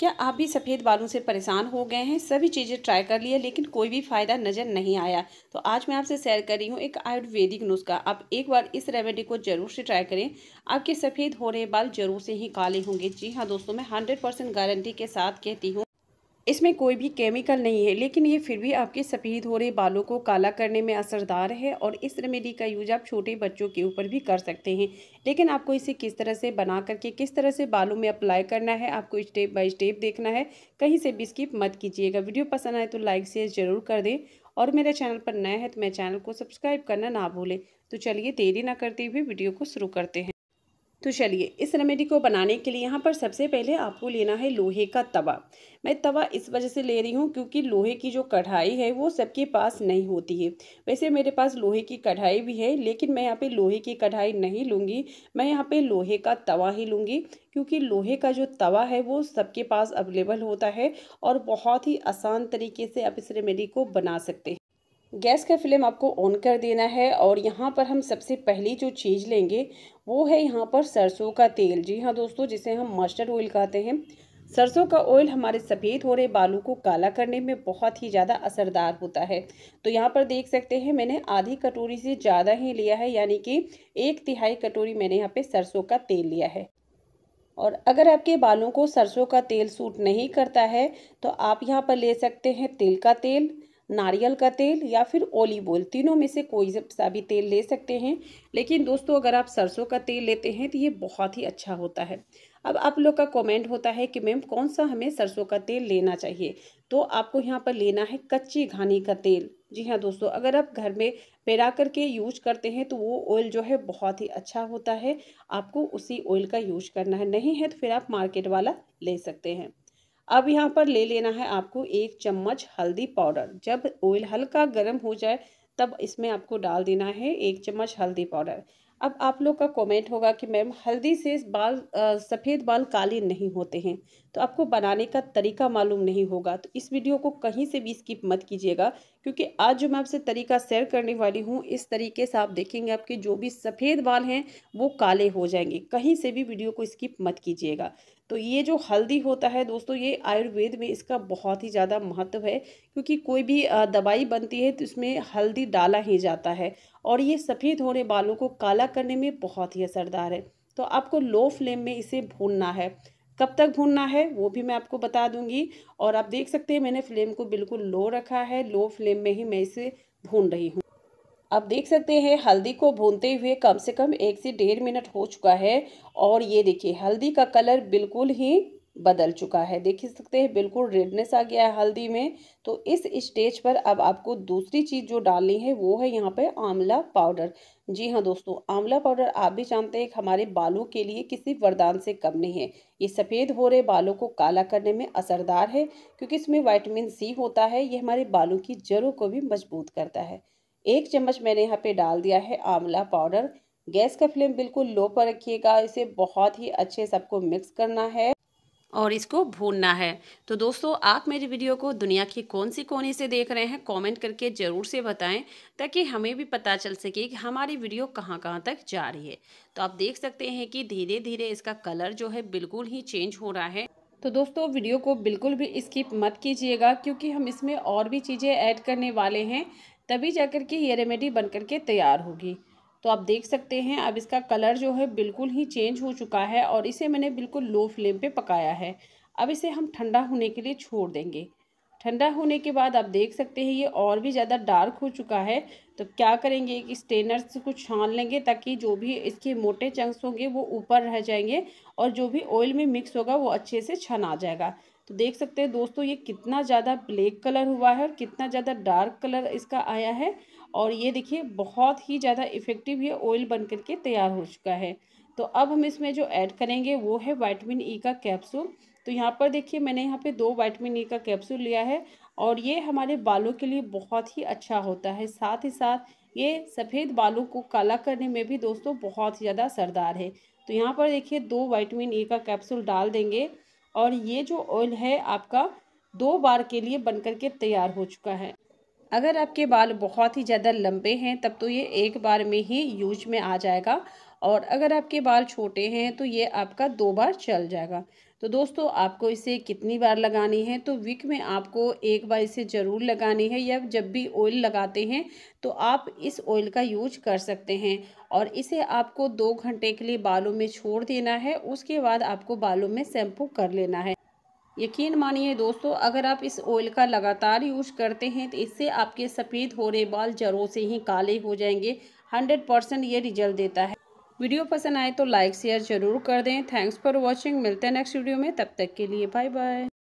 क्या आप भी सफ़ेद बालों से परेशान हो गए हैं सभी चीज़ें ट्राई कर लिया लेकिन कोई भी फ़ायदा नज़र नहीं आया तो आज मैं आपसे शेयर कर रही हूँ एक आयुर्वेदिक नुस्खा आप एक बार इस रेमेडी को ज़रूर से ट्राई करें आपके सफ़ेद हो रहे बाल जरूर से ही काले होंगे जी हाँ दोस्तों मैं हंड्रेड गारंटी के साथ कहती हूँ इसमें कोई भी केमिकल नहीं है लेकिन ये फिर भी आपके सफ़ेद हो रहे बालों को काला करने में असरदार है और इस रेमेडी का यूज आप छोटे बच्चों के ऊपर भी कर सकते हैं लेकिन आपको इसे किस तरह से बना करके किस तरह से बालों में अप्लाई करना है आपको स्टेप बाय स्टेप देखना है कहीं से भी स्किप मत कीजिएगा वीडियो पसंद आए तो लाइक शेयर ज़रूर कर दें और मेरे चैनल पर नया है तो मेरे चैनल को सब्सक्राइब करना ना भूलें तो चलिए देरी ना करते हुए वीडियो को शुरू करते हैं तो चलिए इस रेमेडी को बनाने के लिए यहाँ पर सबसे पहले आपको लेना है लोहे का तवा मैं तवा इस वजह से ले रही हूँ क्योंकि लोहे की जो कढ़ाई है वो सबके पास नहीं होती है वैसे मेरे पास लोहे की कढ़ाई भी है लेकिन मैं यहाँ पे लोहे की कढ़ाई नहीं लूँगी मैं यहाँ पे लोहे का तवा ही लूँगी क्योंकि लोहे का जो तवा है वो सबके पास अवेलेबल होता है और बहुत ही आसान तरीके से आप इस रेमेडी को बना सकते हैं गैस का फ्लेम आपको ऑन कर देना है और यहाँ पर हम सबसे पहली जो चीज़ लेंगे वो है यहाँ पर सरसों का तेल जी हाँ दोस्तों जिसे हम मस्टर्ड ऑयल कहते हैं सरसों का ऑयल हमारे सफ़ेद हो रहे बालों को काला करने में बहुत ही ज़्यादा असरदार होता है तो यहाँ पर देख सकते हैं मैंने आधी कटोरी से ज़्यादा ही लिया है यानी कि एक तिहाई कटोरी मैंने यहाँ पे सरसों का तेल लिया है और अगर आपके बालों को सरसों का तेल सूट नहीं करता है तो आप यहाँ पर ले सकते हैं तिल का तेल नारियल का तेल या फिर ओलिव ऑयल तीनों में से कोई सा भी तेल ले सकते हैं लेकिन दोस्तों अगर आप सरसों का तेल लेते हैं तो ये बहुत ही अच्छा होता है अब आप लोग का कमेंट होता है कि मैम कौन सा हमें सरसों का तेल लेना चाहिए तो आपको यहाँ पर लेना है कच्ची घानी का तेल जी हाँ दोस्तों अगर आप घर में पेरा करके यूज करते हैं तो वो ऑयल जो है बहुत ही अच्छा होता है आपको उसी ऑयल का यूज करना है नहीं है तो फिर आप मार्केट वाला ले सकते हैं अब यहाँ पर ले लेना है आपको एक चम्मच हल्दी पाउडर जब ऑयल हल्का गर्म हो जाए तब इसमें आपको डाल देना है एक चम्मच हल्दी पाउडर अब आप लोग का कमेंट होगा कि मैम हल्दी से बाल सफ़ेद बाल काले नहीं होते हैं तो आपको बनाने का तरीका मालूम नहीं होगा तो इस वीडियो को कहीं से भी स्किप मत कीजिएगा क्योंकि आज जो मैं आपसे तरीका शेयर करने वाली हूँ इस तरीके से आप देखेंगे आपके जो भी सफ़ेद बाल हैं वो काले हो जाएंगे कहीं से भी वीडियो को स्किप मत कीजिएगा तो ये जो हल्दी होता है दोस्तों ये आयुर्वेद में इसका बहुत ही ज़्यादा महत्व है क्योंकि कोई भी दवाई बनती है तो इसमें हल्दी डाला ही जाता है और ये सफ़ेद होने बालों को काला करने में बहुत ही असरदार है तो आपको लो फ्लेम में इसे भूनना है कब तक भूनना है वो भी मैं आपको बता दूंगी और आप देख सकते हैं मैंने फ्लेम को बिल्कुल लो रखा है लो फ्लेम में ही मैं इसे भून रही हूँ आप देख सकते हैं हल्दी को भूनते हुए कम से कम एक से डेढ़ मिनट हो चुका है और ये देखिए हल्दी का कलर बिल्कुल ही बदल चुका है देख ही सकते हैं बिल्कुल रेडनेस आ गया है हल्दी में तो इस स्टेज पर अब आपको दूसरी चीज़ जो डालनी है वो है यहाँ पे आंवला पाउडर जी हाँ दोस्तों आंवला पाउडर आप भी जानते हैं हमारे बालों के लिए किसी वरदान से कम नहीं है ये सफ़ेद हो रहे बालों को काला करने में असरदार है क्योंकि इसमें वाइटमिन सी होता है ये हमारे बालों की जड़ों को भी मजबूत करता है एक चम्मच मैंने यहाँ पर डाल दिया है आंवला पाउडर गैस का फ्लेम बिल्कुल लो पर रखिएगा इसे बहुत ही अच्छे सबको मिक्स करना है और इसको भूनना है तो दोस्तों आप मेरी वीडियो को दुनिया की कौन सी कोने से देख रहे हैं कमेंट करके ज़रूर से बताएं ताकि हमें भी पता चल सके कि हमारी वीडियो कहाँ कहाँ तक जा रही है तो आप देख सकते हैं कि धीरे धीरे इसका कलर जो है बिल्कुल ही चेंज हो रहा है तो दोस्तों वीडियो को बिल्कुल भी स्किप मत कीजिएगा क्योंकि हम इसमें और भी चीज़ें ऐड करने वाले हैं तभी जा कर के ये रेमेडी बन कर के तैयार होगी तो आप देख सकते हैं अब इसका कलर जो है बिल्कुल ही चेंज हो चुका है और इसे मैंने बिल्कुल लो फ्लेम पे पकाया है अब इसे हम ठंडा होने के लिए छोड़ देंगे ठंडा होने के बाद आप देख सकते हैं ये और भी ज़्यादा डार्क हो चुका है तो क्या करेंगे कि स्टेनर से कुछ छान लेंगे ताकि जो भी इसके मोटे चंक्स होंगे वो ऊपर रह जाएंगे और जो भी ऑयल में मिक्स होगा वो अच्छे से छन आ जाएगा तो देख सकते हैं दोस्तों ये कितना ज़्यादा ब्लैक कलर हुआ है और कितना ज़्यादा डार्क कलर इसका आया है और ये देखिए बहुत ही ज़्यादा इफ़ेक्टिव ये ऑयल बन करके तैयार हो चुका है तो अब हम इसमें जो ऐड करेंगे वो है वाइटमिन ई e का कैप्सूल तो यहाँ पर देखिए मैंने यहाँ पे दो वाइटमिन ई e का कैप्सूल लिया है और ये हमारे बालों के लिए बहुत ही अच्छा होता है साथ ही साथ ये सफ़ेद बालों को काला करने में भी दोस्तों बहुत ही ज़्यादा सरदार है तो यहाँ पर देखिए दो वाइटमिन ई e का कैप्सूल डाल देंगे और ये जो ऑयल है आपका दो बार के लिए बनकर के तैयार हो चुका है अगर आपके बाल बहुत ही ज़्यादा लंबे हैं तब तो ये एक बार में ही यूज में आ जाएगा और अगर आपके बाल छोटे हैं तो ये आपका दो बार चल जाएगा तो दोस्तों आपको इसे कितनी बार लगानी है तो विक में आपको एक बार इसे ज़रूर लगानी है या जब भी ऑयल लगाते हैं तो आप इस ऑयल का यूज कर सकते हैं और इसे आपको दो घंटे के लिए बालों में छोड़ देना है उसके बाद आपको बालों में शैम्पू कर लेना है यकीन मानिए दोस्तों अगर आप इस ऑयल का लगातार यूज करते हैं तो इससे आपके सफ़ेद हो रहे बाल जरों से ही काले हो जाएंगे हंड्रेड परसेंट ये रिजल्ट देता है वीडियो पसंद आए तो लाइक शेयर जरूर कर दें थैंक्स फॉर वॉचिंग मिलते हैं नेक्स्ट वीडियो में तब तक के लिए बाय बाय